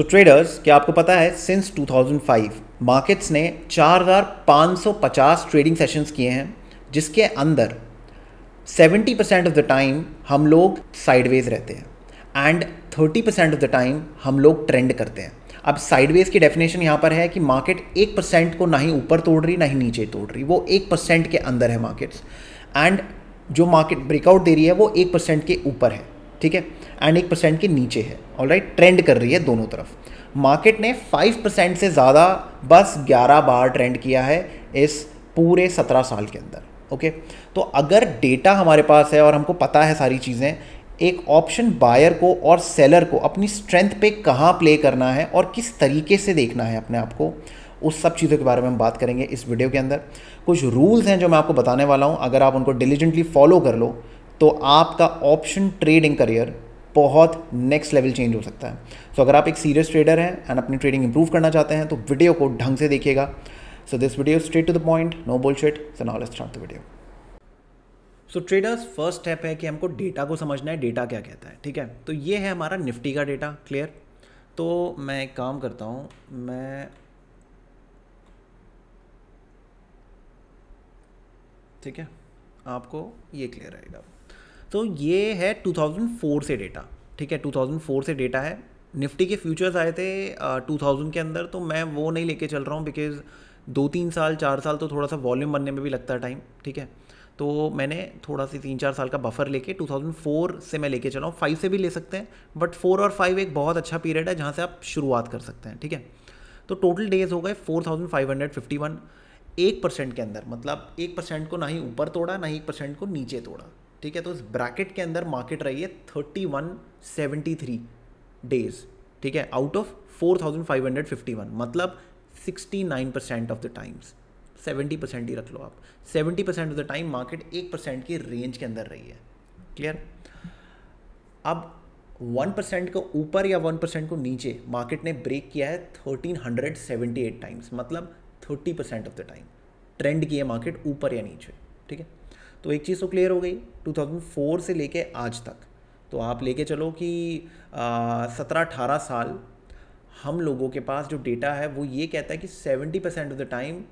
सो traders क्या आपको पता है सिंस 2005 मार्केट्स ने 4,550 ट्रेडिंग सेशंस किए हैं जिसके अंदर 70 परसेंट ऑफ द टाइम हम लोग साइडवेज रहते हैं and 30 percent of the time हम लोग ट्रेंड करते हैं अब साइडवेज की डेफिनेशन यहाँ पर है कि मार्केट एक परसेंट को ना ही ऊपर तोड़ रही ना ही नीचे तोड़ रही वो एक परसेंट के अंदर है मार्केट्स एंड जो मार्केट ब्रेकआउट दे रही है वो एक परसेंट के ऊपर है ठीक है एंड एक परसेंट के नीचे है ऑल राइट ट्रेंड कर रही है दोनों तरफ मार्केट ने फाइव परसेंट से ज़्यादा बस ग्यारह बार ट्रेंड किया है इस पूरे सत्रह साल के अंदर ओके तो अगर डेटा हमारे पास है और हमको पता है सारी चीज़ें एक ऑप्शन बायर को और सेलर को अपनी स्ट्रेंथ पे कहाँ प्ले करना है और किस तरीके से देखना है अपने आप को उस सब चीज़ों के बारे में हम बात करेंगे इस वीडियो के अंदर कुछ रूल्स हैं जो मैं आपको बताने वाला हूँ अगर आप उनको डिलीजेंटली फॉलो कर लो तो आपका ऑप्शन ट्रेडिंग करियर बहुत नेक्स्ट लेवल चेंज हो सकता है सो so, अगर आप एक सीरियस ट्रेडर हैं एंड अपनी ट्रेडिंग इंप्रूव करना चाहते हैं तो वीडियो को ढंग से देखिएगा so this video straight to the point no shit so now start the video so traders first step है कि हमको डेटा को समझना है डेटा क्या कहता है ठीक है तो ये है हमारा निफ्टी का डेटा क्लियर तो मैं एक काम करता हूँ मैं ठीक है आपको ये क्लियर रहेगा तो ये है 2004 से डेटा ठीक है 2004 से डेटा है निफ्टी के फ्यूचर्स आए थे टू थाउजेंड के अंदर तो मैं वो नहीं लेके चल रहा हूँ बिकॉज दो तीन साल चार साल तो थोड़ा सा वॉल्यूम बनने में भी लगता है टाइम ठीक है तो मैंने थोड़ा सी तीन चार साल का बफर लेके 2004 से मैं लेके चला हूँ फाइव से भी ले सकते हैं बट फोर और फाइव एक बहुत अच्छा पीरियड है जहाँ से आप शुरुआत कर सकते हैं ठीक है तो टोटल डेज हो गए 4551 एक परसेंट के अंदर मतलब एक परसेंट को ना ही ऊपर तोड़ा ना ही एक परसेंट को नीचे तोड़ा ठीक है तो उस ब्रैकेट के अंदर मार्केट रही है thirty one seventy three days ठीक है out of four thousand five hundred fifty one मतलब sixty nine percent of the times seventy percent ही रख लो आप seventy percent of the time market एक परसेंट की रेंज के अंदर रही है क्लियर अब वन परसेंट को ऊपर या वन परसेंट को नीचे मार्केट ने ब्रेक किया है thirteen hundred seventy eight times मतलब thirty percent of the time trend की है मार्केट ऊपर या नीचे ठीक है तो एक चीज़ तो क्लियर हो गई 2004 से लेके आज तक तो आप लेके चलो कि सत्रह अठारह साल हम लोगों के पास जो डेटा है वो ये कहता है कि 70 percent of the time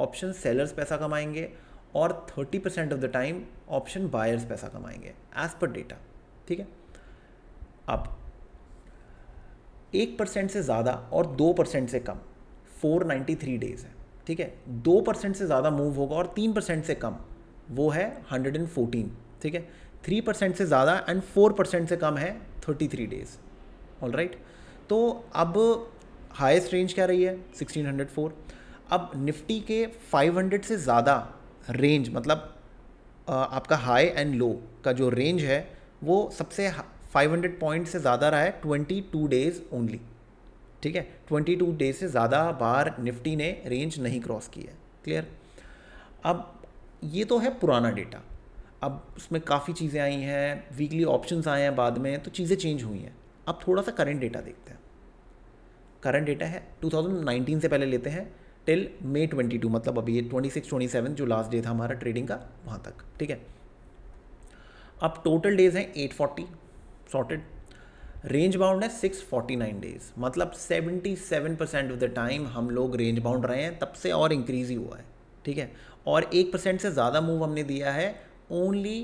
option sellers पैसा कमाएंगे और 30 percent of the time option buyers पैसा कमाएंगे एज पर डेटा ठीक है अब एक परसेंट से ज़्यादा और दो परसेंट से कम 493 डेज है ठीक है दो परसेंट से ज़्यादा मूव होगा और तीन परसेंट से कम वो है 114 ठीक है थ्री परसेंट से ज़्यादा एंड फोर परसेंट से कम है thirty three days all right तो अब हाईएस्ट रेंज क्या रही है 1604 अब निफ्टी के 500 से ज़्यादा रेंज मतलब आपका हाई एंड लो का जो रेंज है वो सबसे 500 पॉइंट से ज़्यादा रहा है 22 डेज़ ओनली ठीक है 22 डेज से ज़्यादा बार निफ्टी ने रेंज नहीं क्रॉस की है क्लियर अब ये तो है पुराना डेटा अब उसमें काफ़ी चीज़ें आई हैं वीकली ऑप्शंस आए हैं बाद में तो चीज़ें चेंज हुई हैं अब थोड़ा सा करंट डेटा देखते हैं करंट डेटा है 2019 से पहले लेते हैं टिल मे 22 मतलब अभी ये 26 27 जो लास्ट डे था हमारा ट्रेडिंग का वहाँ तक ठीक है अब टोटल डेज हैं 840 सॉर्टेड रेंज बाउंड है 649 डेज मतलब 77 परसेंट ऑफ द टाइम हम लोग रेंज बाउंड रहे हैं तब से और इंक्रीज ही हुआ है ठीक है और एक परसेंट से ज़्यादा मूव हमने दिया है only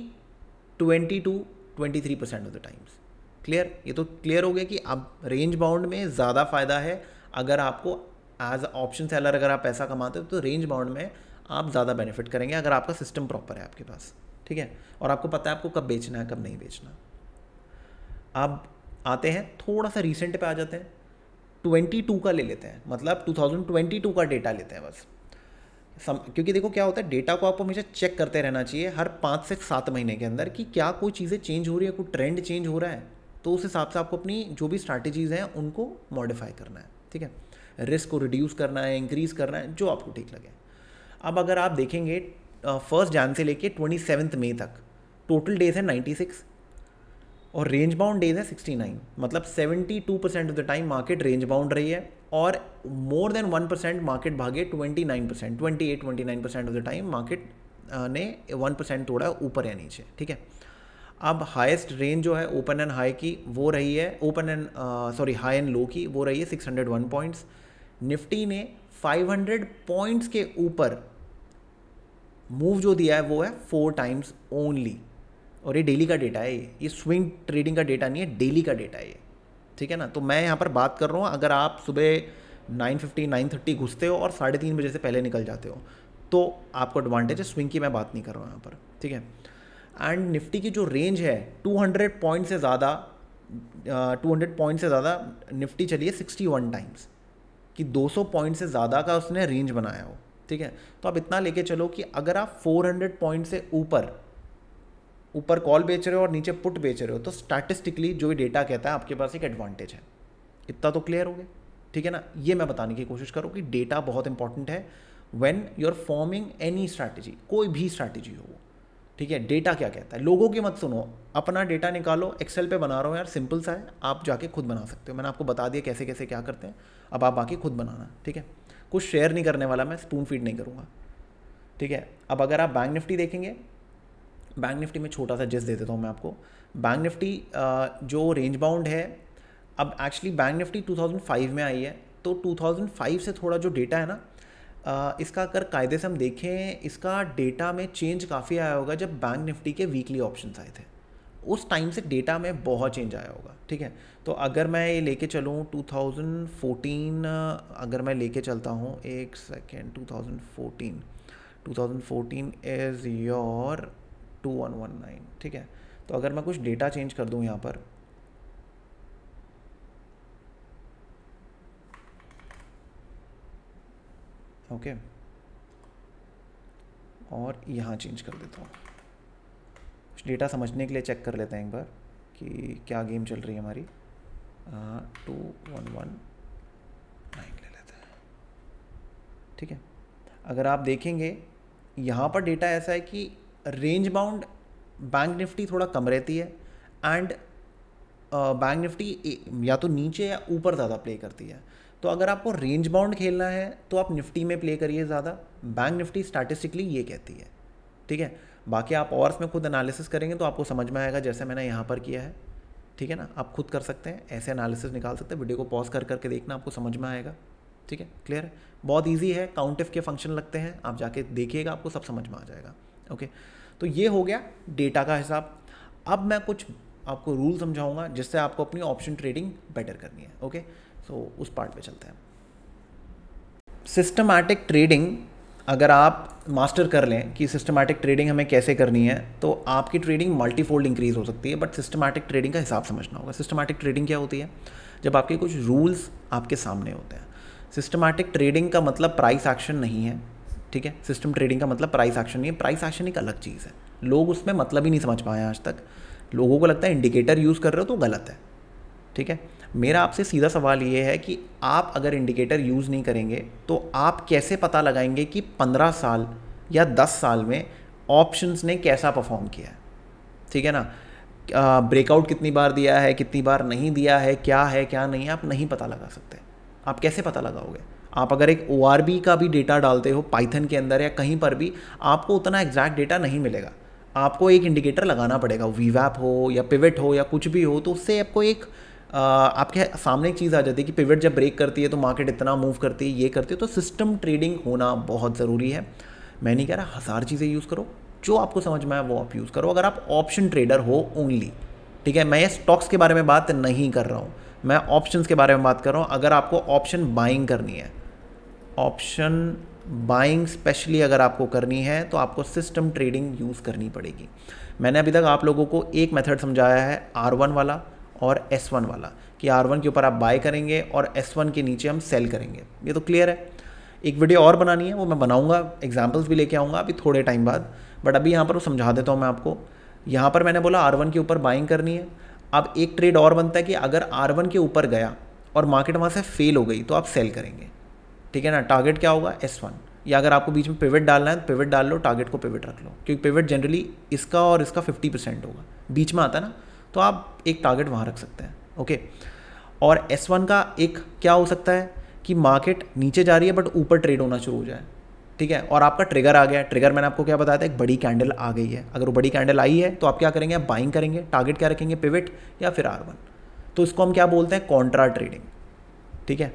twenty two twenty three percent of the times clear ये तो क्लियर हो गया कि अब रेंज बाउंड में ज़्यादा फ़ायदा है अगर आपको एज ऑप्शन सेलर अगर आप पैसा कमाते हो तो रेंज बाउंड में आप ज़्यादा बेनिफिट करेंगे अगर आपका सिस्टम प्रॉपर है आपके पास ठीक है और आपको पता है आपको कब बेचना है कब नहीं बेचना अब आते हैं थोड़ा सा रिसेंट पे आ जाते हैं 22 का ले लेते हैं मतलब 2022 का डेटा लेते हैं बस सम क्योंकि देखो क्या होता है डेटा को आपको हमेशा चेक करते रहना चाहिए हर पाँच से सात महीने के अंदर कि क्या कोई चीज़ें चेंज हो रही है कोई ट्रेंड चेंज हो रहा है तो उस हिसाब से आपको अपनी जो भी स्ट्रैटेजीज़ हैं उनको मॉडिफाई करना है ठीक है रिस्क को रिड्यूस करना है इंक्रीज़ करना है जो आपको ठीक लगे अब अगर आप देखेंगे फर्स्ट जान से लेके ट्वेंटी सेवन्थ मई तक टोटल डेज है नाइन्टी सिक्स और रेंज बाउंड डेज है सिक्सटी नाइन मतलब seventy two percent of the time market range bound रही है और more than one percent market भागे twenty nine percent twenty eight twenty nine percent of the time market ने one percent तोड़ा ऊपर या नीचे ठीक है अब हाईएस्ट रेंज जो है ओपन एंड हाई की वो रही है open and sorry high and low की वो रही है six hundred one points Nifty ने फाइव हंड्रेड पॉइंट्स के ऊपर मूव जो दिया है वो है फोर टाइम्स ओनली और ये डेली का डेटा है ये ये स्विंग ट्रेडिंग का डेटा नहीं है डेली का डेटा है ये ठीक है ना तो मैं यहाँ पर बात कर रहा हूँ अगर आप सुबह नाइन फिफ्टी नाइन थर्टी घुसते हो और साढ़े तीन बजे से पहले निकल जाते हो तो आपको एडवांटेज है स्विंग की मैं बात नहीं कर रहा हूँ यहाँ पर ठीक है एंड निफ्टी की जो रेंज है 200 पॉइंट से ज़्यादा टू हंड्रेड पॉइंट से ज़्यादा निफ्टी चली है सिक्सटी वन टाइम्स कि 200 पॉइंट से ज़्यादा का उसने रेंज बनाया हो ठीक है तो आप इतना लेके चलो कि अगर आप 400 पॉइंट से ऊपर ऊपर कॉल बेच रहे हो और नीचे पुट बेच रहे हो तो स्टैटिस्टिकली जो भी डेटा कहता है आपके पास एक एडवांटेज है इतना तो क्लियर हो गया ठीक है ना ये मैं बताने की कोशिश करूँ कि डेटा बहुत इंपॉर्टेंट है when you are forming any strategy कोई भी स्ट्रैटेजी हो वो ठीक है डेटा क्या कहता है लोगों की मत सुनो अपना डेटा निकालो एक्सेल पे बना रहा हो यार सिंपल सा है आप जाके खुद बना सकते हो मैंने आपको बता दिया कैसे कैसे क्या करते हैं अब आप बाकी खुद बनाना ठीक है कुछ शेयर नहीं करने वाला मैं स्पून फीड नहीं करूँगा ठीक है अब अगर आप बैंक निफ्टी देखेंगे बैंक निफ्टी में छोटा सा जस्ट दे देता हूँ मैं आपको बैंक निफ्टी जो रेंज बाउंड है अब एक्चुअली बैंक निफ्टी 2005 में आई है तो 2005 से थोड़ा जो डेटा है ना इसका अगर कायदे से हम देखें इसका डेटा में चेंज काफ़ी आया होगा जब बैंक निफ्टी के वीकली ऑप्शन आए थे उस टाइम से डेटा में बहुत चेंज आया होगा ठीक है तो अगर मैं ये लेके चलूँ 2014 अगर मैं लेके चलता हूँ एक second 2014 2014 is your two one one nine ठीक है तो अगर मैं कुछ डेटा चेंज कर दूं यहां पर ओके और यहाँ चेंज कर देता हूँ कुछ डेटा समझने के लिए चेक कर लेते हैं एक बार कि क्या गेम चल रही है हमारी टू वन वन नाइन ले लेते हैं ठीक है अगर आप देखेंगे यहाँ पर डेटा ऐसा है कि रेंज बाउंड बैंक निफ्टी थोड़ा कम रहती है एंड बैंक निफ्टी या तो नीचे या ऊपर ज़्यादा प्ले करती है तो अगर आपको रेंज बाउंड खेलना है तो आप निफ्टी में प्ले करिए ज़्यादा बैंक निफ्टी स्टैटिस्टिकली ये कहती है ठीक है बाकी आप और में खुद एनालिसिस करेंगे तो आपको समझ में आएगा जैसे मैंने यहाँ पर किया है ठीक है ना आप खुद कर सकते हैं ऐसे एनालिसिस निकाल सकते हैं वीडियो को पॉज कर करके देखना आपको समझ में आएगा ठीक है क्लियर है बहुत ईजी है काउंटिफ के फंक्शन लगते हैं आप जाके देखिएगा आपको सब समझ में आ जाएगा ओके तो ये हो गया डेटा का हिसाब अब मैं कुछ आपको रूल समझाऊंगा जिससे आपको अपनी ऑप्शन ट्रेडिंग बेटर करनी है ओके सो उस पार्ट पे चलते हैं सिस्टमैटिक ट्रेडिंग अगर आप मास्टर कर लें कि सिस्टमैटिक ट्रेडिंग हमें कैसे करनी है तो आपकी ट्रेडिंग मल्टीफोल्ड इंक्रीज हो सकती है बट सिस्टमैटिक ट्रेडिंग का हिसाब समझना होगा सिस्टमैटिक ट्रेडिंग क्या होती है जब आपके कुछ रूल्स आपके सामने होते हैं सिस्टमैटिक ट्रेडिंग का मतलब प्राइस एक्शन नहीं है ठीक है सिस्टम ट्रेडिंग का मतलब प्राइस एक्शन नहीं है प्राइस एक्शन एक अलग चीज़ है लोग उसमें मतलब ही नहीं समझ पाए आज तक लोगों को लगता है इंडिकेटर यूज़ कर रहे हो तो गलत है ठीक है मेरा आपसे सीधा सवाल ये है कि आप अगर इंडिकेटर यूज़ नहीं करेंगे तो आप कैसे पता लगाएंगे कि पंद्रह साल या दस साल में ऑप्शंस ने कैसा परफॉर्म किया है ठीक है ना ब्रेकआउट कितनी बार दिया है कितनी बार नहीं दिया है क्या है क्या नहीं है आप नहीं पता लगा सकते आप कैसे पता लगाओगे आप अगर एक ओ का भी डेटा डालते हो पाइथन के अंदर या कहीं पर भी आपको उतना एग्जैक्ट डेटा नहीं मिलेगा आपको एक इंडिकेटर लगाना पड़ेगा वीवैप हो या पिवेट हो या कुछ भी हो तो उससे आपको एक आपके सामने एक चीज़ आ जाती है कि पिवेट जब ब्रेक करती है तो मार्केट इतना मूव करती है ये करती है तो सिस्टम ट्रेडिंग होना बहुत ज़रूरी है मैं नहीं कह रहा हज़ार चीज़ें यूज़ करो जो आपको समझ में आए वो आप यूज़ करो अगर आप ऑप्शन ट्रेडर हो ओनली ठीक है मैं ये स्टॉक्स के बारे में बात नहीं कर रहा हूँ मैं ऑप्शन के बारे में बात कर रहा हूँ अगर आपको ऑप्शन बाइंग करनी है ऑप्शन बाइंग स्पेशली अगर आपको करनी है तो आपको सिस्टम ट्रेडिंग यूज़ करनी पड़ेगी मैंने अभी तक आप लोगों को एक मेथड समझाया है आर वन वाला और एस वन वाला कि आर वन के ऊपर आप बाय करेंगे और एस वन के नीचे हम सेल करेंगे ये तो क्लियर है एक वीडियो और बनानी है वो मैं बनाऊंगा एग्जाम्पल्स भी लेके आऊँगा अभी थोड़े टाइम बाद बट अभी यहाँ पर वो समझा देता हूँ मैं आपको यहाँ पर मैंने बोला आर वन के ऊपर बाइंग करनी है अब एक ट्रेड और बनता है कि अगर आर वन के ऊपर गया और मार्केट वहाँ से फेल हो गई तो आप सेल करेंगे ठीक है ना टारगेट क्या होगा एस वन या अगर आपको बीच में पिवट डालना है तो पिविट डाल लो टारगेट को पिवट रख लो क्योंकि पिवट जनरली इसका और इसका फिफ्टी परसेंट होगा बीच में आता है ना तो आप एक टारगेट वहाँ रख सकते हैं ओके और एस वन का एक क्या हो सकता है कि मार्केट नीचे जा रही है बट ऊपर ट्रेड होना शुरू हो जाए ठीक है और आपका ट्रिगर आ गया ट्रिगर मैंने आपको क्या बताया था एक बड़ी कैंडल आ गई है अगर वो बड़ी कैंडल आई है तो आप क्या करेंगे आप बाइंग करेंगे टारगेट क्या रखेंगे पिविट या फिर आर वन तो इसको हम क्या बोलते हैं कॉन्ट्रा ट्रेडिंग ठीक है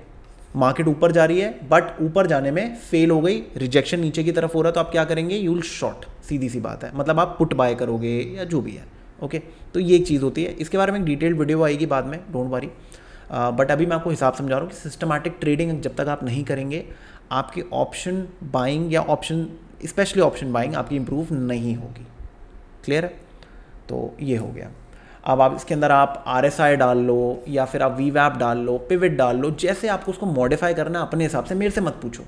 मार्केट ऊपर जा रही है बट ऊपर जाने में फेल हो गई रिजेक्शन नीचे की तरफ हो रहा है तो आप क्या करेंगे यू विल शॉर्ट सीधी सी बात है मतलब आप पुट बाय करोगे या जो भी है ओके तो ये एक चीज़ होती है इसके बारे में एक डिटेल्ड वीडियो आएगी बाद में डोंट वरी बट अभी मैं आपको हिसाब समझा रहा हूँ कि सिस्टमैटिक ट्रेडिंग जब तक आप नहीं करेंगे आपकी ऑप्शन बाइंग या ऑप्शन स्पेशली ऑप्शन बाइंग आपकी इम्प्रूव नहीं होगी क्लियर है तो ये हो गया अब आप इसके अंदर आप आर डाल लो या फिर आप वी डाल लो पिविट डाल लो जैसे आपको उसको मॉडिफाई करना अपने हिसाब से मेरे से मत पूछो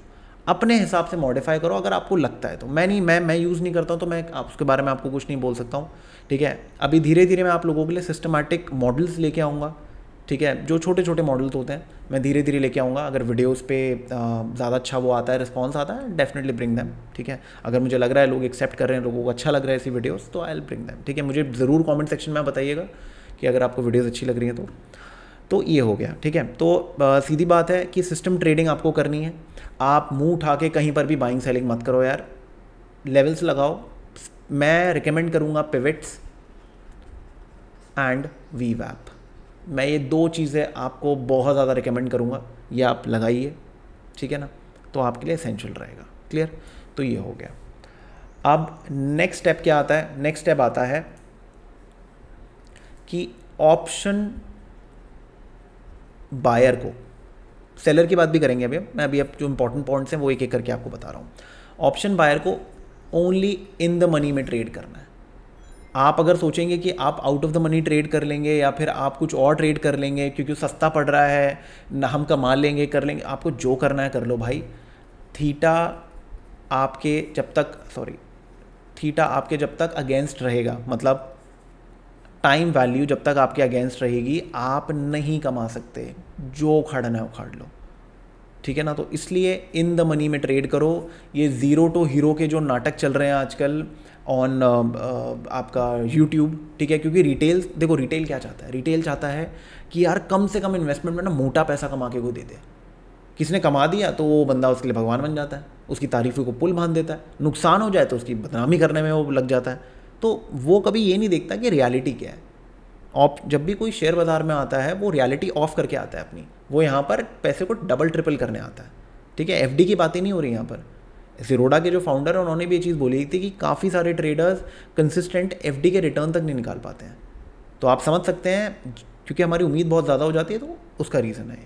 अपने हिसाब से मॉडिफाई करो अगर आपको लगता है तो मैं नहीं मैं मैं यूज़ नहीं करता हूँ तो मैं आप उसके बारे में आपको कुछ नहीं बोल सकता हूँ ठीक है अभी धीरे धीरे मैं आप लोगों के लिए सिस्टमैटिक मॉडल्स लेके आऊँगा ठीक है जो छोटे छोटे मॉडल्स होते हैं मैं धीरे धीरे लेके आऊँगा अगर वीडियोस पे ज़्यादा अच्छा वो आता है रिस्पॉन्स आता है डेफिनेटली ब्रिंग दैम ठीक है अगर मुझे लग रहा है लोग एक्सेप्ट कर रहे हैं लोगों को अच्छा लग रहा है ऐसी वीडियोज़ तो आई एल ब्रिंग दैम ठीक है मुझे ज़रूर कॉमेंट सेक्शन में बताइएगा कि अगर आपको वीडियोज़ अच्छी लग रही हैं तो तो ये हो गया ठीक है तो आ, सीधी बात है कि सिस्टम ट्रेडिंग आपको करनी है आप मुंह उठा के कहीं पर भी बाइंग सेलिंग मत करो यार लेवल्स लगाओ मैं रिकमेंड करूँगा पिविट्स एंड वी वैप मैं ये दो चीज़ें आपको बहुत ज़्यादा रिकमेंड करूँगा ये आप लगाइए ठीक है ना तो आपके लिए असेंशियल रहेगा क्लियर तो ये हो गया अब नेक्स्ट स्टेप क्या आता है नेक्स्ट स्टेप आता है कि ऑप्शन बायर को सेलर की बात भी करेंगे अभी मैं अभी अब जो इंपॉर्टेंट पॉइंट्स हैं वो एक एक करके आपको बता रहा हूँ ऑप्शन बायर को ओनली इन द मनी में ट्रेड करना है आप अगर सोचेंगे कि आप out of the money trade कर लेंगे या फिर आप कुछ और ट्रेड कर लेंगे क्योंकि सस्ता पड़ रहा है ना हम कमा लेंगे कर लेंगे आपको जो करना है कर लो भाई थीटा आपके जब तक सॉरी थीटा आपके जब तक अगेंस्ट रहेगा मतलब टाइम वैल्यू जब तक आपके अगेंस्ट रहेगी आप नहीं कमा सकते जो उखाड़ना है उखाड़ लो ठीक है ना तो इसलिए इन द मनी में ट्रेड करो ये ज़ीरो टू हीरो के जो नाटक चल रहे हैं आजकल ऑन uh, uh, आपका यूट्यूब ठीक है क्योंकि रिटेल देखो रिटेल क्या चाहता है रिटेल चाहता है कि यार कम से कम इन्वेस्टमेंट में ना मोटा पैसा कमा के वो दे दे किसने कमा दिया तो वो बंदा उसके लिए भगवान बन जाता है उसकी तारीफ़ों को पुल बांध देता है नुकसान हो जाए तो उसकी बदनामी करने में वो लग जाता है तो वो कभी ये नहीं देखता कि रियलिटी क्या है ऑप जब भी कोई शेयर बाज़ार में आता है वो रियलिटी ऑफ करके आता है अपनी वो यहाँ पर पैसे को डबल ट्रिपल करने आता है ठीक है एफ की बातें नहीं हो रही यहाँ पर जीरोडा के जो फाउंडर हैं उन्होंने भी ये चीज़ बोली थी कि काफ़ी सारे ट्रेडर्स कंसिस्टेंट एफ के रिटर्न तक नहीं निकाल पाते हैं तो आप समझ सकते हैं क्योंकि हमारी उम्मीद बहुत ज़्यादा हो जाती है तो उसका रीज़न है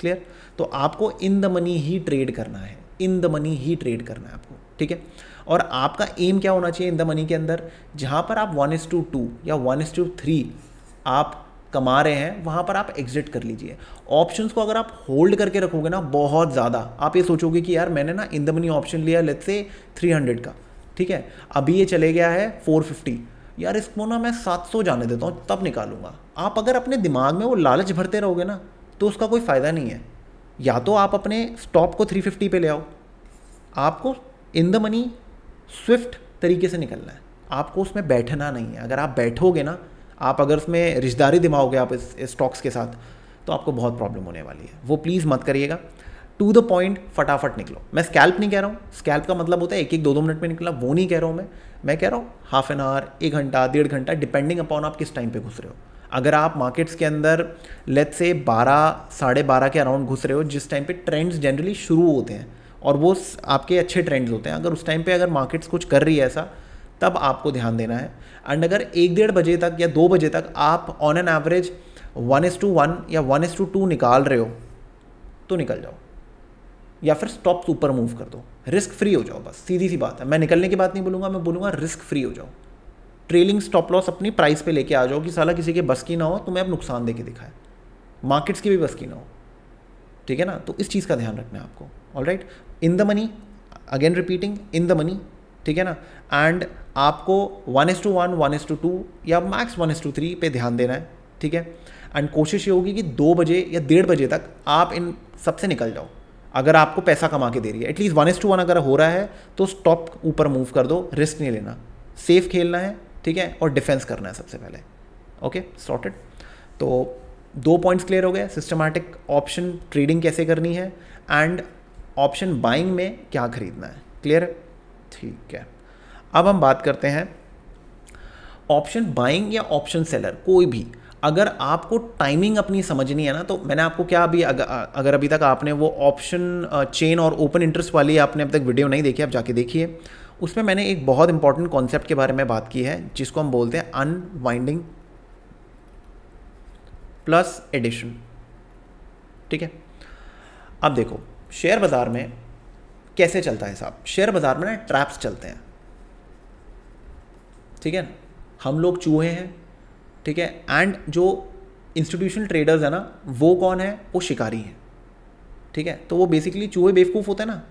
क्लियर तो आपको इन द मनी ही ट्रेड करना है इन द मनी ही ट्रेड करना है आपको ठीक है और आपका एम क्या होना चाहिए इन द मनी के अंदर जहाँ पर आप वन एस टू टू या वन एस टू थ्री आप कमा रहे हैं वहाँ पर आप एग्जिट कर लीजिए ऑप्शंस को अगर आप होल्ड करके रखोगे ना बहुत ज़्यादा आप ये सोचोगे कि यार मैंने ना इन द मनी ऑप्शन लिया लेट से 300 का ठीक है अभी ये चले गया है 450 यार इसको ना मैं 700 जाने देता हूँ तब निकालूंगा आप अगर अपने दिमाग में वो लालच भरते रहोगे ना तो उसका कोई फ़ायदा नहीं है या तो आप अपने स्टॉप को थ्री पे ले आओ आपको इन द मनी स्विफ्ट तरीके से निकलना है आपको उसमें बैठना नहीं है अगर आप बैठोगे ना आप अगर उसमें रिश्तेदारी दिमाओगे आप इस स्टॉक्स के साथ तो आपको बहुत प्रॉब्लम होने वाली है वो प्लीज़ मत करिएगा टू द पॉइंट फटाफट निकलो मैं स्कैल्प नहीं कह रहा हूँ स्कैल्प का मतलब होता है एक एक दो दो मिनट में निकला वो नहीं कह रहा हूँ मैं मैं कह रहा हूँ हाफ एन आवर एक घंटा डेढ़ घंटा डिपेंडिंग अपॉन आप किस टाइम पे घुस रहे हो अगर आप मार्केट्स के अंदर लेट से बारह साढ़े बारह के अराउंड घुस रहे हो जिस टाइम पे ट्रेंड्स जनरली शुरू होते हैं और वो आपके अच्छे ट्रेंड्स होते हैं अगर उस टाइम पे अगर मार्केट्स कुछ कर रही है ऐसा तब आपको ध्यान देना है एंड अगर एक डेढ़ बजे तक या दो बजे तक आप on an average one is to one या वन एस टू टू निकाल रहे हो तो निकल जाओ या फिर स्टॉप ऊपर मूव कर दो रिस्क फ्री हो जाओ बस सीधी सी बात है मैं निकलने की बात नहीं बोलूँगा मैं बोलूँगा रिस्क फ्री हो जाओ ट्रेलिंग स्टॉप लॉस अपनी प्राइस पे लेके आ जाओ कि साला किसी के बस की ना हो तुम्हें अब नुकसान दे के दिखाए मार्केट्स की भी बस की ना हो ठीक है ना तो इस चीज़ का ध्यान रखना है आपको all right in the money again repeating in the money ठीक है ना एंड आपको one is to one one is to two या max one is to three पे ध्यान देना है ठीक है एंड कोशिश ये होगी कि दो बजे या डेढ़ बजे तक आप इन सबसे निकल जाओ अगर आपको पैसा कमा के दे रही है at least one is to one अगर हो रहा है तो स्टॉप ऊपर मूव कर दो रिस्क नहीं लेना सेफ खेलना है ठीक है और डिफेंस करना है सबसे पहले ओके सॉर्टेड तो दो पॉइंट्स क्लियर हो गए सिस्टमैटिक ऑप्शन ट्रेडिंग कैसे करनी है एंड ऑप्शन बाइंग में क्या खरीदना है क्लियर है ठीक है अब हम बात करते हैं ऑप्शन बाइंग या ऑप्शन सेलर कोई भी अगर आपको टाइमिंग अपनी समझनी है ना तो मैंने आपको क्या अभी अगर, अगर अभी तक आपने वो ऑप्शन चेन और ओपन इंटरेस्ट वाली आपने अब तक वीडियो नहीं देखी आप जाके देखिए उसमें मैंने एक बहुत इंपॉर्टेंट कॉन्सेप्ट के बारे में बात की है जिसको हम बोलते हैं अनवाइंडिंग प्लस एडिशन ठीक है अब देखो शेयर बाज़ार में कैसे चलता है साहब शेयर बाज़ार में ना ट्रैप्स चलते हैं ठीक है ना हम लोग चूहे हैं ठीक है एंड जो इंस्टीट्यूशनल ट्रेडर्स है ना वो कौन है वो शिकारी हैं ठीक है तो वो बेसिकली चूहे बेवकूफ़ होते हैं ना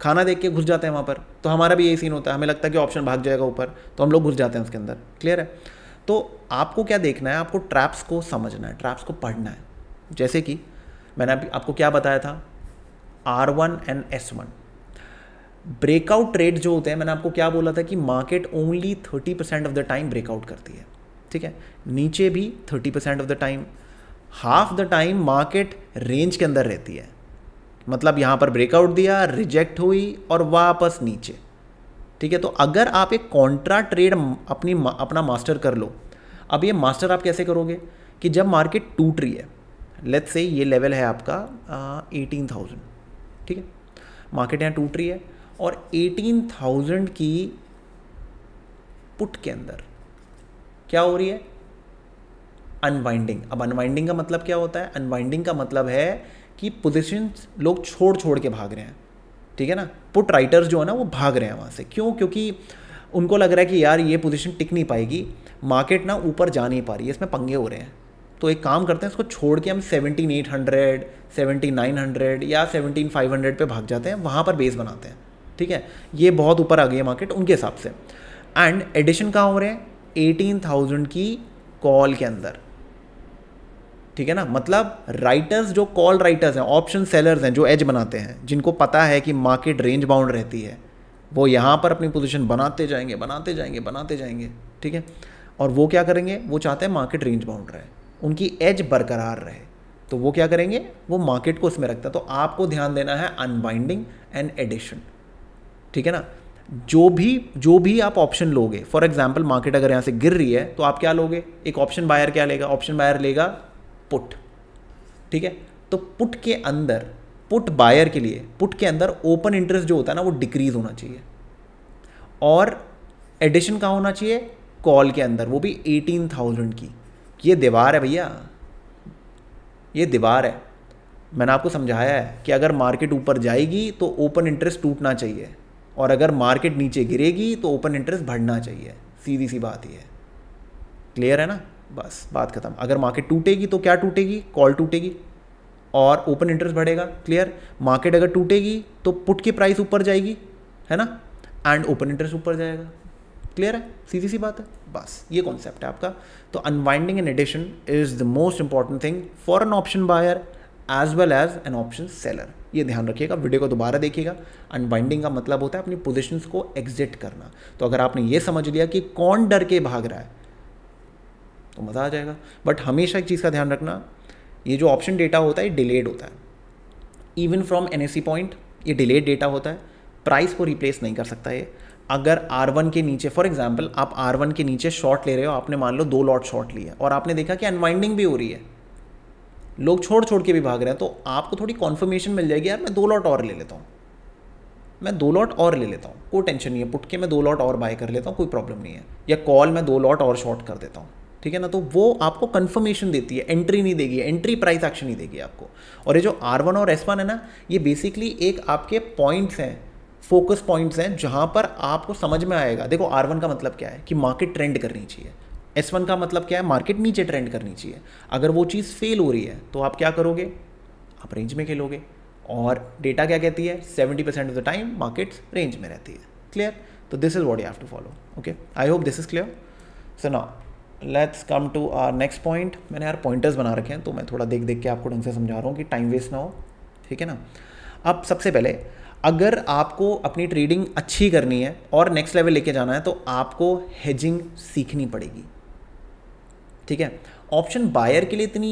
खाना देख के घुस जाते हैं वहाँ पर तो हमारा भी यही सीन होता है हमें लगता है कि ऑप्शन भाग जाएगा ऊपर तो हम लोग घुस जाते हैं उसके अंदर क्लियर है तो आपको क्या देखना है आपको ट्रैप्स को समझना है ट्रैप्स को पढ़ना है जैसे कि मैंने अभी आपको क्या बताया था R one and S one breakout trade जो होते हैं मैंने आपको क्या बोला था कि market only thirty percent of the time breakout करती है ठीक है नीचे भी thirty percent of the time half the time market range के अंदर रहती है मतलब यहाँ पर ब्रेकआउट दिया रिजेक्ट हुई और वापस नीचे ठीक है तो अगर आप एक कॉन्ट्रा ट्रेड अपनी अपना मास्टर कर लो अब ये मास्टर आप कैसे करोगे कि जब मार्केट टूट रही है लेट्स से ये लेवल है आपका एटीन थाउजेंड ठीक है मार्केट यहाँ टूट रही है और 18,000 की पुट के अंदर क्या हो रही है अनवाइंडिंग अब अनवाइंडिंग का मतलब क्या होता है अनवाइंडिंग का मतलब है कि पोजिशन लोग छोड़ छोड़ के भाग रहे हैं ठीक है ना पुट राइटर्स जो है ना वो भाग रहे हैं वहाँ से क्यों क्योंकि उनको लग रहा है कि यार ये पोजिशन टिक नहीं पाएगी मार्केट ना ऊपर जा नहीं पा रही है इसमें पंगे हो रहे हैं तो एक काम करते हैं इसको छोड़ के हम seventeen eight hundred seventeen nine hundred या सेवनटीन फाइव हंड्रेड पर भाग जाते हैं वहाँ पर बेस बनाते हैं ठीक है ये बहुत ऊपर आ गई है मार्केट उनके हिसाब से एंड एडिशन कहाँ हो रहे हैं एटीन थाउजेंड की कॉल के अंदर ठीक है ना मतलब राइटर्स जो कॉल राइटर्स हैं ऑप्शन सेलर्स हैं जो एज बनाते हैं जिनको पता है कि मार्केट रेंज बाउंड रहती है वो यहाँ पर अपनी पोजीशन बनाते जाएंगे बनाते जाएंगे बनाते जाएंगे ठीक है और वो क्या करेंगे वो चाहते हैं मार्केट रेंज बाउंड रहे उनकी एज बरकरार रहे तो वो क्या करेंगे वो मार्केट को उसमें रखता है तो आपको ध्यान देना है अनबाइंडिंग एंड एडिशन ठीक है ना जो भी जो भी आप ऑप्शन लोगे फॉर एग्जाम्पल मार्केट अगर यहाँ से गिर रही है तो आप क्या लोगे एक ऑप्शन बायर क्या लेगा ऑप्शन बायर लेगा पुट ठीक है तो पुट के अंदर पुट बायर के लिए पुट के अंदर ओपन इंटरेस्ट जो होता है ना वो डिक्रीज होना चाहिए और एडिशन कहाँ होना चाहिए कॉल के अंदर वो भी एटीन थाउजेंड की ये दीवार है भैया ये दीवार है मैंने आपको समझाया है कि अगर मार्केट ऊपर जाएगी तो ओपन इंटरेस्ट टूटना चाहिए और अगर मार्केट नीचे गिरेगी तो ओपन इंटरेस्ट बढ़ना चाहिए सीधी सी बात ही है क्लियर है ना बस बात खत्म अगर मार्केट टूटेगी तो क्या टूटेगी कॉल टूटेगी और ओपन इंटरेस्ट बढ़ेगा क्लियर मार्केट अगर टूटेगी तो पुट की प्राइस ऊपर जाएगी है ना एंड ओपन इंटरेस्ट ऊपर जाएगा क्लियर है सीधी सी बात है बस ये कॉन्सेप्ट है आपका तो unwinding and addition is the most important thing for an option buyer as well as an option seller ये ध्यान रखिएगा वीडियो को दोबारा देखिएगा अनबाइंडिंग का मतलब होता है अपनी पोजिशन को एग्जिट करना तो अगर आपने ये समझ लिया कि कौन डर के भाग रहा है तो मज़ा आ जाएगा बट हमेशा एक चीज़ का ध्यान रखना ये जो ऑप्शन डेटा होता है डिलेड होता है इवन फ्रॉम एन पॉइंट ये डिलेड डेटा होता है प्राइस को रिप्लेस नहीं कर सकता ये अगर R1 के नीचे फॉर एग्जाम्पल आप R1 के नीचे शॉर्ट ले रहे हो आपने मान लो दो लॉट शॉर्ट लिया और आपने देखा कि अनवाइंडिंग भी हो रही है लोग छोड़ छोड़ के भी भाग रहे हैं तो आपको थोड़ी कॉन्फर्मेशन मिल जाएगी यार मैं दो लॉट और ले लेता हूँ मैं दो लॉट और ले लेता हूँ कोई टेंशन नहीं है पुट के मैं दो लॉट और बाय कर लेता हूँ कोई प्रॉब्लम नहीं है या कॉल मैं दो लॉट और शॉर्ट कर देता हूँ ठीक है ना तो वो आपको कन्फर्मेशन देती है एंट्री नहीं देगी एंट्री प्राइस एक्शन नहीं देगी आपको और ये जो आर वन और एस वन है ना ये बेसिकली एक आपके पॉइंट्स हैं फोकस पॉइंट्स हैं जहाँ पर आपको समझ में आएगा देखो आर वन का मतलब क्या है कि मार्केट ट्रेंड करनी चाहिए एस वन का मतलब क्या है मार्केट नीचे ट्रेंड करनी चाहिए अगर वो चीज़ फेल हो रही है तो आप क्या करोगे आप रेंज में खेलोगे और डेटा क्या कहती है seventy percent of the time markets range में रहती है क्लियर तो this is what you have to follow okay I hope this is clear so ना let's come to our next point मैंने यार पॉइंटर्स बना रखे हैं तो मैं थोड़ा देख देख के आपको ढंग से समझा रहा हूँ कि टाइम वेस्ट ना हो ठीक है ना अब सबसे पहले अगर आपको अपनी ट्रेडिंग अच्छी करनी है और नेक्स्ट लेवल लेके जाना है तो आपको हेजिंग सीखनी पड़ेगी ठीक है ऑप्शन बायर के लिए इतनी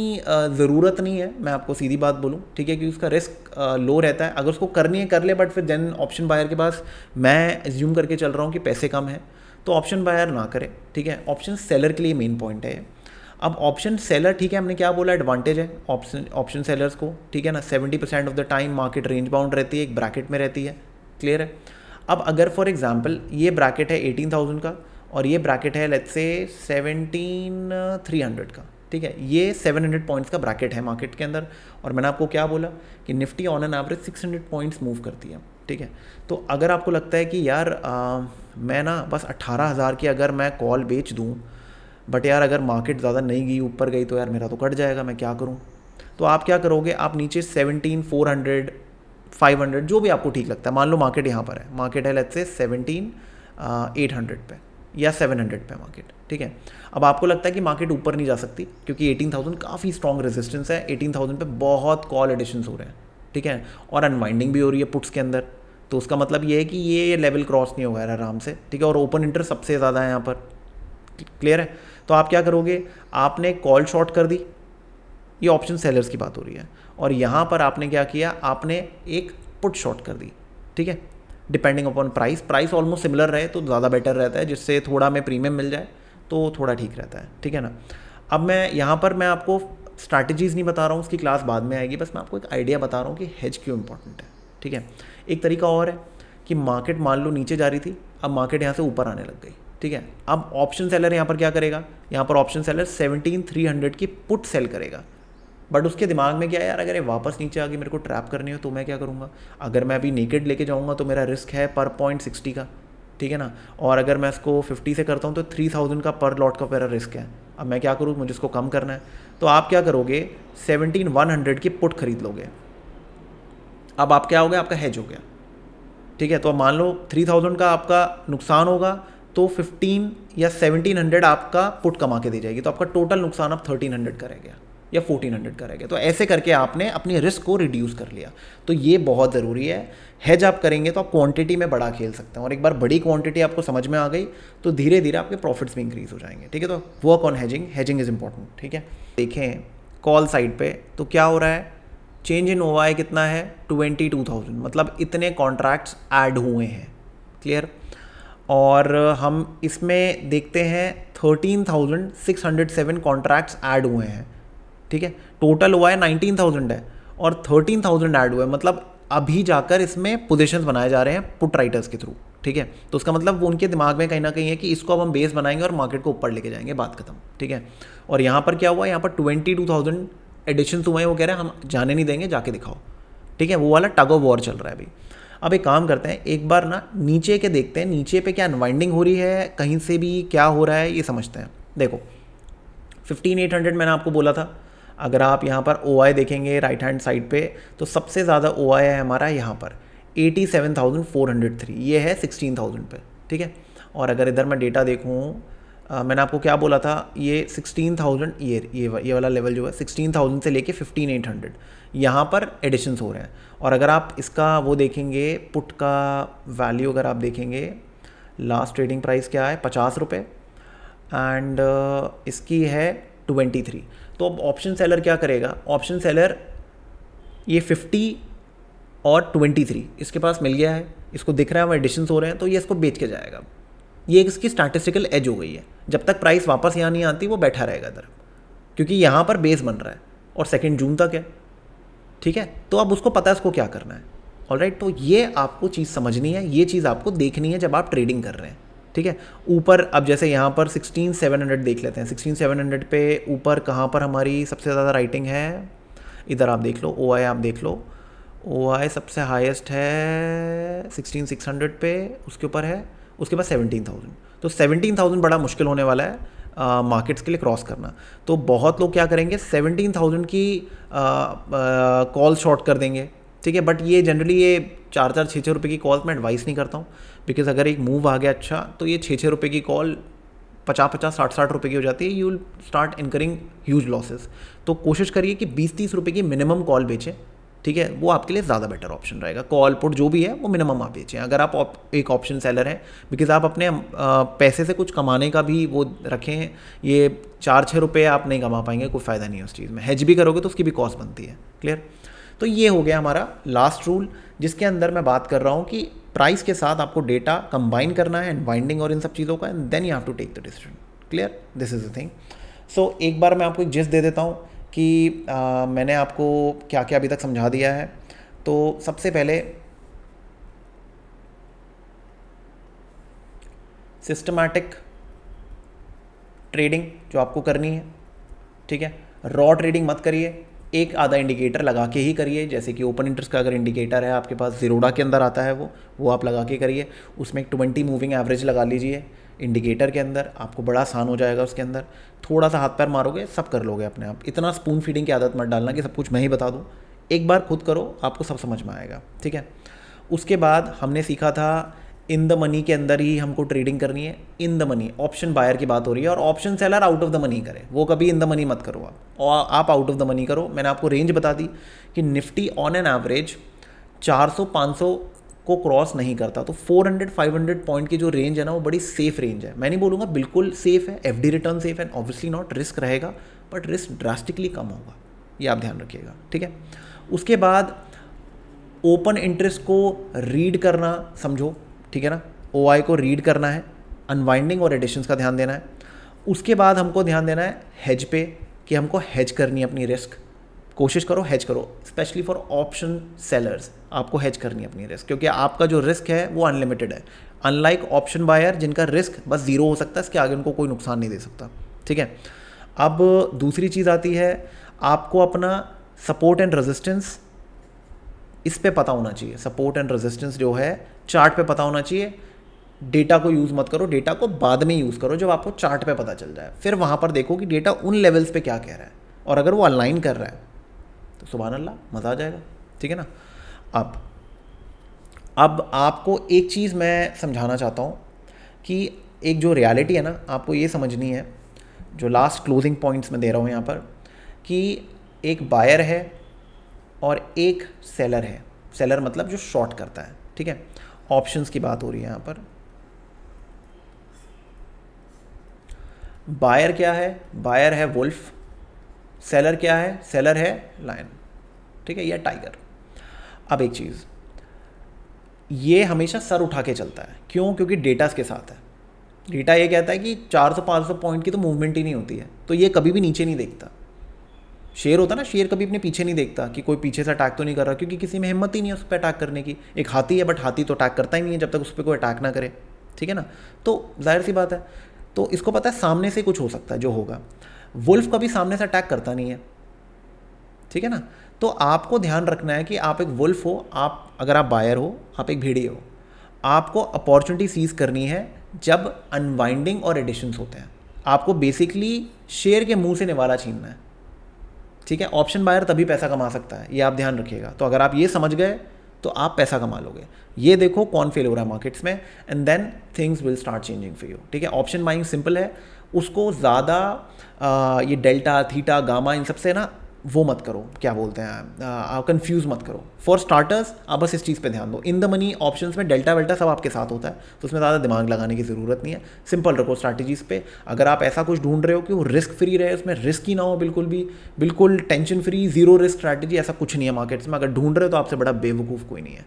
ज़रूरत नहीं है मैं आपको सीधी बात बोलूँ ठीक है क्योंकि उसका रिस्क लो रहता है अगर उसको करनी है कर ले बट फिर देन ऑप्शन बायर के पास मैं ज्यूम करके चल रहा हूँ कि पैसे कम हैं तो ऑप्शन बायर ना करे ठीक है ऑप्शन सेलर के लिए मेन पॉइंट है अब ऑप्शन सेलर ठीक है हमने क्या बोला एडवांटेज है ऑप्शन ऑप्शन सेलर्स को ठीक है ना seventy percent of the time market range bound रहती है एक ब्रैकेट में रहती है क्लियर है अब अगर फॉर एग्जाम्पल ये ब्रैकेट है एटीन थाउजेंड का और ये ब्रैकेट है let's say seventeen three hundred का ठीक है ये सेवन हंड्रेड पॉइंट्स का ब्रैकेट है मार्केट के अंदर और मैंने आपको क्या बोला कि Nifty on an average six hundred points move करती है ठीक है तो अगर आपको लगता है कि यार आ, मैं ना बस अट्ठारह हज़ार की अगर मैं कॉल बेच दूँ बट यार अगर मार्केट ज़्यादा नहीं गई ऊपर गई तो यार मेरा तो कट जाएगा मैं क्या करूँ तो आप क्या करोगे आप नीचे seventeen four hundred five hundred जो भी आपको ठीक लगता है मान लो मार्केट यहाँ पर है मार्केट है let's say seventeen eight hundred पर या 700 पे मार्केट ठीक है अब आपको लगता है कि मार्केट ऊपर नहीं जा सकती क्योंकि 18,000 काफ़ी स्ट्रॉन्ग रेजिस्टेंस है 18,000 पे बहुत कॉल एडिशंस हो रहे हैं ठीक है और अनवाइंडिंग भी हो रही है पुट्स के अंदर तो उसका मतलब ये है कि ये लेवल क्रॉस नहीं होगा आराम से ठीक है और ओपन इंटरेस्ट सबसे ज़्यादा है यहाँ पर क्लियर है तो आप क्या करोगे आपने कॉल शॉर्ट कर दी ये ऑप्शन सेलर्स की बात हो रही है और यहाँ पर आपने क्या किया आपने एक पुट शॉर्ट कर दी ठीक है depending upon price price almost similar रहे तो ज़्यादा बेटर रहता है जिससे थोड़ा हमें प्रीमियम मिल जाए तो थोड़ा ठीक रहता है ठीक है ना अब मैं यहाँ पर मैं आपको स्ट्रैटेजीज़ नहीं बता रहा हूँ उसकी क्लास बाद में आएगी बस मैं आपको एक आइडिया बता रहा हूँ कि हेज क्यों इंपॉर्टेंट है ठीक है एक तरीका और है कि मार्केट मान लो नीचे जा रही थी अब मार्केट यहाँ से ऊपर आने लग गई ठीक है अब ऑप्शन सेलर यहाँ पर क्या करेगा यहाँ पर option seller seventeen three hundred की पुट सेल करेगा बट उसके दिमाग में क्या है यार अगर ये वापस नीचे गई मेरे को ट्रैप करनी हो तो मैं क्या करूँगा अगर मैं अभी नेकेड लेके जाऊँगा तो मेरा रिस्क है पर पॉइंट सिक्सटी का ठीक है ना और अगर मैं इसको फिफ्टी से करता हूँ तो थ्री थाउजेंड का पर लॉट का मेरा रिस्क है अब मैं क्या करूँ मुझे इसको कम करना है तो आप क्या करोगे सेवनटीन वन हंड्रेड की पुट खरीद लोगे अब आप क्या हो गया आपका हैज हो गया ठीक है तो अब मान लो थ्री थाउजेंड का आपका नुकसान होगा तो फिफ्टीन या सेवनटीन हंड्रेड आपका पुट कमा के दे जाएगी तो आपका टोटल नुकसान अब थर्टीन हंड्रेड का रह गया या 1400 का रह गया तो ऐसे करके आपने अपने रिस्क को रिड्यूस कर लिया तो ये बहुत ज़रूरी है हैज आप करेंगे तो आप क्वांटिटी में बड़ा खेल सकते हैं और एक बार बड़ी क्वांटिटी आपको समझ में आ गई तो धीरे धीरे आपके प्रॉफिट्स भी इंक्रीज हो जाएंगे ठीक है तो work on hedging hedging is important ठीक है देखें कॉल साइड पर तो क्या हो रहा है चेंज इन ओवा कितना है ट्वेंटी टू थाउजेंड मतलब इतने कॉन्ट्रैक्ट्स ऐड हुए हैं क्लियर और हम इसमें देखते हैं thirteen thousand six hundred seven contracts add हुए हैं ठीक है टोटल हुआ है नाइनटीन थाउजेंड है और थर्टीन थाउजेंड ऐड हुए मतलब अभी जाकर इसमें पोजिशन बनाए जा रहे हैं पुट राइटर्स के थ्रू ठीक है तो उसका मतलब वो उनके दिमाग में कहीं ना कहीं है कि इसको अब हम बेस बनाएंगे और मार्केट को ऊपर लेके जाएंगे बात खत्म ठीक है और यहाँ पर क्या हुआ यहाँ पर ट्वेंटी टू थाउजेंड एडिशन्स हुए हैं वो कह रहे हैं हम जाने नहीं देंगे जाके दिखाओ ठीक है वो वाला टग ऑफ वॉर चल रहा है अभी अब एक काम करते हैं एक बार ना नीचे के देखते हैं नीचे पे क्या अनवाइंडिंग हो रही है कहीं से भी क्या हो रहा है ये समझते हैं देखो फिफ्टीन एट हंड्रेड मैंने आपको बोला था अगर आप यहाँ पर ओ देखेंगे राइट हैंड साइड पे तो सबसे ज़्यादा ओ है हमारा यहाँ पर 87,403 ये है 16,000 पे ठीक है और अगर इधर मैं डेटा देखूँ मैंने आपको क्या बोला था ये 16,000 ये ये ये वाला लेवल जो है 16,000 से लेके 15,800 यहाँ पर एडिशन्स हो रहे हैं और अगर आप इसका वो देखेंगे पुट का वैल्यू अगर आप देखेंगे लास्ट ट्रेडिंग प्राइस क्या है पचास रुपये एंड uh, इसकी है ट्वेंटी थ्री तो अब ऑप्शन सेलर क्या करेगा ऑप्शन सेलर ये फिफ्टी और ट्वेंटी थ्री इसके पास मिल गया है इसको दिख रहा है वो एडिशन हो रहे हैं तो ये इसको बेच के जाएगा ये इसकी स्टैटिस्टिकल एज हो गई है जब तक प्राइस वापस यहाँ नहीं आती वो बैठा रहेगा इधर क्योंकि यहाँ पर बेस बन रहा है और सेकेंड जून तक है ठीक है तो अब उसको पता है इसको क्या करना है ऑलराइट right, तो ये आपको चीज़ समझनी है ये चीज़ आपको देखनी है जब आप ट्रेडिंग कर रहे हैं ठीक है ऊपर अब जैसे यहाँ पर 16700 देख लेते हैं 16700 पे ऊपर कहाँ पर हमारी सबसे ज़्यादा राइटिंग है इधर आप देख लो ओ आप देख लो ओ सबसे हाईएस्ट है 16600 पे उसके ऊपर है उसके बाद 17000 तो 17000 बड़ा मुश्किल होने वाला है मार्केट्स uh, के लिए क्रॉस करना तो बहुत लोग क्या करेंगे 17,000 की कॉल uh, शॉर्ट uh, कर देंगे ठीक है बट ये जनरली ये चार चार छः छः रुपये की कॉल मैं एडवाइस नहीं करता हूँ बिकॉज अगर एक मूव आ गया अच्छा तो ये छः छः रुपये की कॉल पचास पचास साठ साठ रुपये की हो जाती है you will start incurring huge losses तो कोशिश करिए कि बीस तीस रुपये की मिनिमम कॉल बेचें ठीक है वो आपके लिए ज़्यादा बेटर ऑप्शन रहेगा कॉल पुट जो भी है वो मिनिमम आप बेचें अगर आप एक ऑप्शन सेलर हैं बिकॉज आप अपने पैसे से कुछ कमाने का भी वो रखें ये चार छः रुपये आप नहीं कमा पाएंगे कोई फ़ायदा नहीं है उस चीज़ में हैज भी करोगे तो उसकी भी कॉस्ट बनती है क्लियर तो ये हो गया हमारा लास्ट रूल जिसके अंदर मैं बात कर रहा हूँ कि प्राइस के साथ आपको डेटा कंबाइन करना है एंड बाइंडिंग और इन सब चीज़ों का and then you have to take the decision clear this is the thing so एक बार मैं आपको एक जिस्ट दे देता हूँ कि आ, मैंने आपको क्या क्या अभी तक समझा दिया है तो सबसे पहले सिस्टमैटिक ट्रेडिंग जो आपको करनी है ठीक है रॉ ट्रेडिंग मत करिए एक आधा इंडिकेटर लगा के ही करिए जैसे कि ओपन इंटरेस्ट का अगर इंडिकेटर है आपके पास जीरोडा के अंदर आता है वो वो आप लगा के करिए उसमें एक ट्वेंटी मूविंग एवरेज लगा लीजिए इंडिकेटर के अंदर आपको बड़ा आसान हो जाएगा उसके अंदर थोड़ा सा हाथ पैर मारोगे सब कर लोगे अपने आप इतना स्पून फीडिंग की आदत मत डालना कि सब कुछ मैं ही बता दूँ एक बार खुद करो आपको सब समझ में आएगा ठीक है उसके बाद हमने सीखा था इन द मनी के अंदर ही हमको ट्रेडिंग करनी है in the money option buyer की बात हो रही है और option seller out of the money करे वो कभी इन द मनी मत करो आप और आप आउट ऑफ द मनी करो मैंने आपको रेंज बता दी कि निफ्टी ऑन एन एवरेज 400-500 को क्रॉस नहीं करता तो 400-500 पॉइंट की जो रेंज है ना वो बड़ी सेफ रेंज है मैं नहीं बोलूँगा बिल्कुल सेफ है एफ रिटर्न सेफ है ऑब्वियसली नॉट रिस्क रहेगा बट रिस्क ड्रास्टिकली कम होगा ये आप ध्यान रखिएगा ठीक है उसके बाद ओपन इंटरेस्ट को रीड करना समझो ठीक है ना ओ आई को रीड करना है अनवाइंडिंग और एडिशंस का ध्यान देना है उसके बाद हमको ध्यान देना है हेज पे कि हमको हेज करनी है अपनी रिस्क कोशिश करो हेज करो स्पेशली फॉर ऑप्शन सेलर्स आपको हेज करनी है अपनी रिस्क क्योंकि आपका जो रिस्क है वो अनलिमिटेड है अनलाइक ऑप्शन बायर जिनका रिस्क बस ज़ीरो हो सकता है इसके आगे उनको कोई नुकसान नहीं दे सकता ठीक है अब दूसरी चीज़ आती है आपको अपना सपोर्ट एंड रेजिस्टेंस इस पे पता होना चाहिए सपोर्ट एंड रेजिस्टेंस जो है चार्ट पे पता होना चाहिए डेटा को यूज़ मत करो डेटा को बाद में यूज़ करो जब आपको चार्ट पे पता चल जाए फिर वहाँ पर देखो कि डेटा उन लेवल्स पे क्या कह रहा है और अगर वो ऑनलाइन कर रहा है तो सुबह अल्लाह मज़ा आ जाएगा ठीक है ना अब अब आपको एक चीज़ मैं समझाना चाहता हूँ कि एक जो रियलिटी है ना आपको ये समझनी है जो लास्ट क्लोजिंग पॉइंट्स में दे रहा हूँ यहाँ पर कि एक बायर है और एक सेलर है सेलर मतलब जो शॉर्ट करता है ठीक है ऑप्शंस की बात हो रही है यहाँ पर बायर क्या है बायर है वुल्फ सेलर क्या है सेलर है लायन ठीक है या टाइगर अब एक चीज़ ये हमेशा सर उठा के चलता है क्यों क्योंकि डेटास के साथ है डेटा ये कहता है कि 400-500 पॉइंट की तो मूवमेंट ही नहीं होती है तो ये कभी भी नीचे नहीं देखता शेर होता ना शेर कभी अपने पीछे नहीं देखता कि कोई पीछे से अटैक तो नहीं कर रहा क्योंकि किसी में हिम्मत ही नहीं है उस पर अटैक करने की एक हाथी है बट हाथी तो अटैक करता ही नहीं है जब तक उस पर कोई अटैक ना करे ठीक है ना तो जाहिर सी बात है तो इसको पता है सामने से कुछ हो सकता है जो होगा वुल्फ कभी सामने से अटैक करता नहीं है ठीक है ना तो आपको ध्यान रखना है कि आप एक वुल्फ हो आप अगर आप बायर हो आप एक भेड़िए हो आपको अपॉर्चुनिटी सीज करनी है जब अनवाइंडिंग और एडिशंस होते हैं आपको बेसिकली शेर के मुंह से निवाला छीनना है ठीक है ऑप्शन बायर तभी पैसा कमा सकता है ये आप ध्यान रखिएगा तो अगर आप ये समझ गए तो आप पैसा कमा लोगे ये देखो कौन फेल हो रहा है मार्केट्स में and then things will start changing for you ठीक है ऑप्शन बाइंग सिंपल है उसको ज़्यादा ये डेल्टा थीटा गामा इन सबसे ना वो मत करो क्या बोलते हैं कंफ्यूज मत करो फॉर स्टार्टर्स आप बस इस चीज़ पे ध्यान दो इन द मनी ऑप्शंस में डेल्टा वेल्टा सब आपके साथ होता है तो उसमें ज़्यादा दिमाग लगाने की ज़रूरत नहीं है सिंपल रखो स्ट्रैटेजीज़ पे अगर आप ऐसा कुछ ढूंढ रहे हो कि वो रिस्क फ्री रहे उसमें रिस्क ही ना हो बिल्कुल भी बिल्कुल tension free zero risk strategy ऐसा कुछ नहीं है मार्केट्स में अगर ढूंढ रहे हो तो आपसे बड़ा बेवकूफ़ कोई नहीं है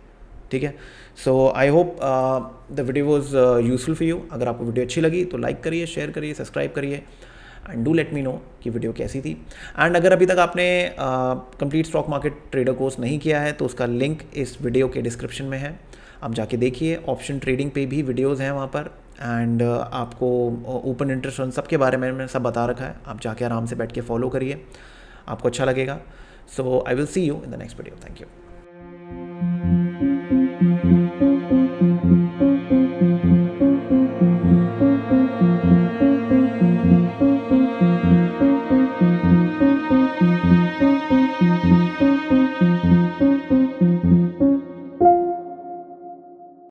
ठीक है so I hope the video was useful for you अगर आपको वीडियो अच्छी लगी तो लाइक करिए शेयर करिए सब्सक्राइब करिए and do let me know कि वीडियो कैसी थी एंड अगर अभी तक आपने complete stock market trader course नहीं किया है तो उसका लिंक इस वीडियो के डिस्क्रिप्शन में है आप जाके देखिए ऑप्शन ट्रेडिंग पे भी वीडियोज़ हैं वहाँ पर एंड uh, आपको ओपन इंटरेस्ट उन सब के बारे में मैंने सब बता रखा है आप जाके आराम से बैठ के फॉलो करिए आपको अच्छा लगेगा so I will see you in the next video thank you